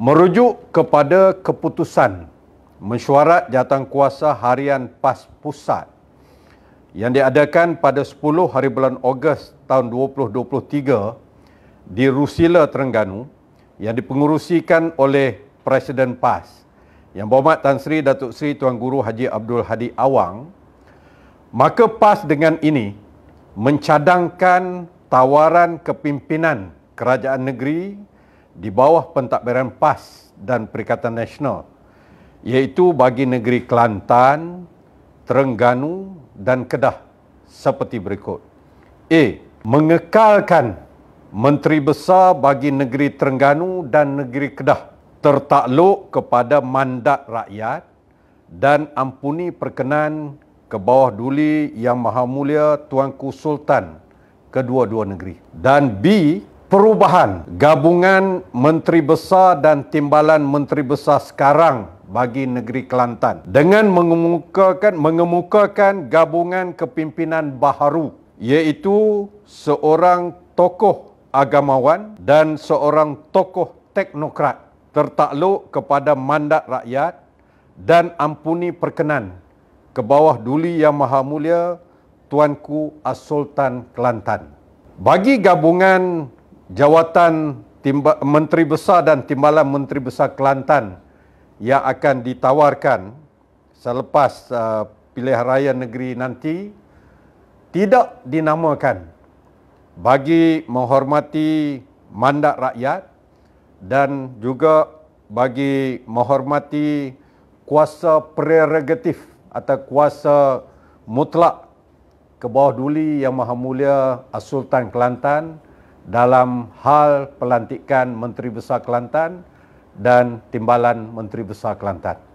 merujuk kepada keputusan mesyuarat kuasa harian PAS Pusat yang diadakan pada 10 hari bulan Ogos tahun 2023 di Rusila Terengganu yang dipengerusikan oleh Presiden PAS yang berhormat Tan Sri Datuk Sri Tuan Guru Haji Abdul Hadi Awang maka PAS dengan ini mencadangkan tawaran kepimpinan kerajaan negeri di bawah pentadbiran PAS dan Perikatan Nasional iaitu bagi negeri Kelantan, Terengganu dan Kedah seperti berikut. A. Mengekalkan Menteri Besar bagi negeri Terengganu dan negeri Kedah tertakluk kepada mandat rakyat dan ampuni perkenan ke bawah duli Yang Maha Mulia Tuanku Sultan kedua-dua negeri. Dan B perubahan gabungan menteri besar dan timbalan menteri besar sekarang bagi negeri Kelantan dengan mengemukakan mengemukakan gabungan kepimpinan baharu iaitu seorang tokoh agamawan dan seorang tokoh teknokrat tertakluk kepada mandat rakyat dan ampuni perkenan ke bawah duli yang maha mulia Tuanku As-Sultan Kelantan. Bagi gabungan jawatan timba, Menteri Besar dan Timbalan Menteri Besar Kelantan yang akan ditawarkan selepas uh, pilihan raya negeri nanti tidak dinamakan bagi menghormati mandat rakyat dan juga bagi menghormati kuasa prerogatif atau kuasa mutlak ke bawah duli Yang Maha Mulia Sultan Kelantan dalam hal pelantikan Menteri Besar Kelantan dan Timbalan Menteri Besar Kelantan.